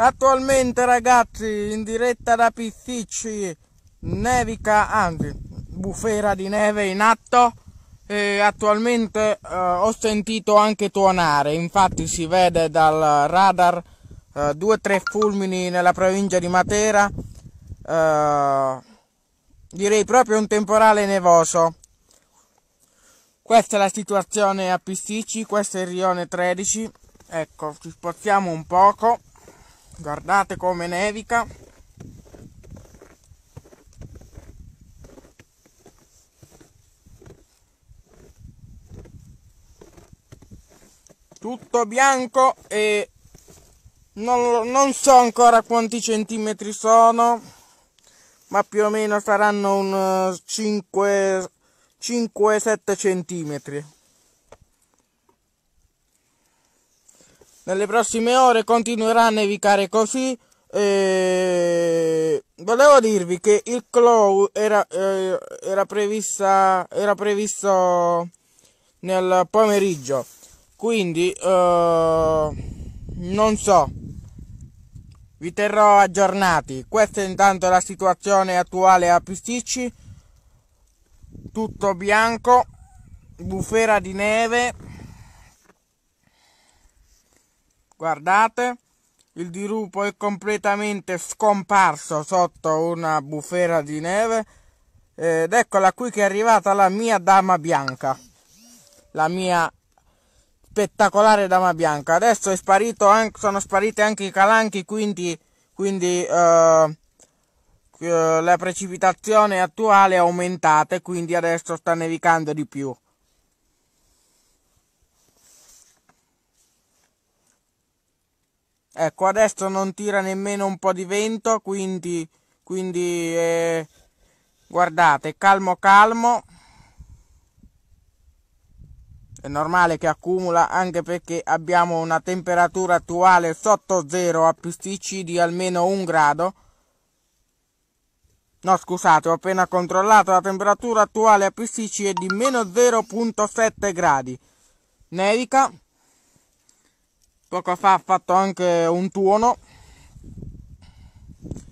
Attualmente ragazzi in diretta da Pizzici nevica, anzi bufera di neve in atto e attualmente eh, ho sentito anche tuonare, infatti si vede dal radar eh, due o tre fulmini nella provincia di Matera, eh, direi proprio un temporale nevoso. Questa è la situazione a Pisticci, questo è il rione 13, ecco ci spostiamo un poco guardate come nevica tutto bianco e non, non, so ancora quanti centimetri sono ma più o meno saranno un 5 eh, 5-7 centimetri nelle prossime ore continuerà a nevicare così. E... Volevo dirvi che il cloud era, eh, era, prevista, era previsto nel pomeriggio, quindi eh, non so, vi terrò aggiornati. Questa è intanto la situazione attuale a Pisticci, tutto bianco, bufera di neve. guardate il dirupo è completamente scomparso sotto una bufera di neve ed eccola qui che è arrivata la mia dama bianca la mia spettacolare dama bianca adesso anche, sono sparite anche i calanchi quindi, quindi eh, eh la precipitazione attuale è aumentata quindi adesso sta nevicando di più Ecco, adesso non tira nemmeno un po' di vento, quindi, quindi eh, guardate, calmo calmo. È normale che accumula anche perché abbiamo una temperatura attuale sotto zero a PCC di almeno un grado. No, scusate, ho appena controllato la temperatura attuale a PCC è di meno 0.7 gradi. Nevica poco fa ha fatto anche un tuono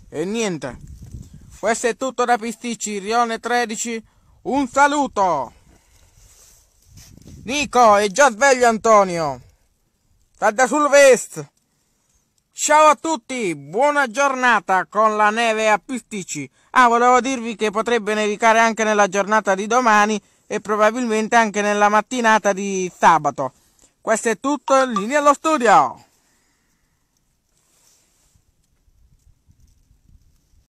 e niente questo è tutto da Pisticci Rione 13 un saluto Nico è già sveglio Antonio sta da sul vest ciao a tutti buona giornata con la neve a Pisticci ah volevo dirvi che potrebbe nevicare anche nella giornata di domani e probabilmente anche nella mattinata di sabato questo è tutto in linea allo studio.